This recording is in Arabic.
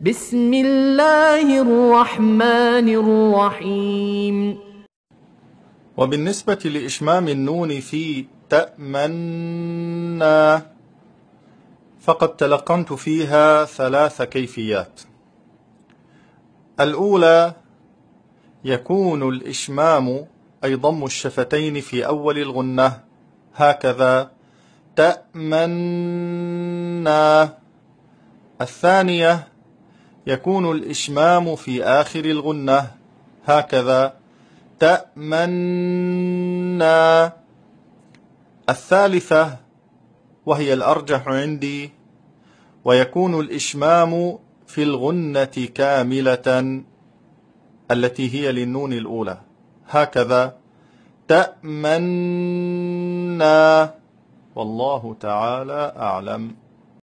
بسم الله الرحمن الرحيم وبالنسبة لإشمام النون في تأمنا فقد تلقنت فيها ثلاث كيفيات الأولى يكون الإشمام أي ضم الشفتين في أول الغنة هكذا تأمنا الثانية يكون الإشمام في آخر الغنة هكذا تأمنا الثالثة وهي الأرجح عندي ويكون الإشمام في الغنة كاملة التي هي للنون الأولى هكذا تأمنا والله تعالى أعلم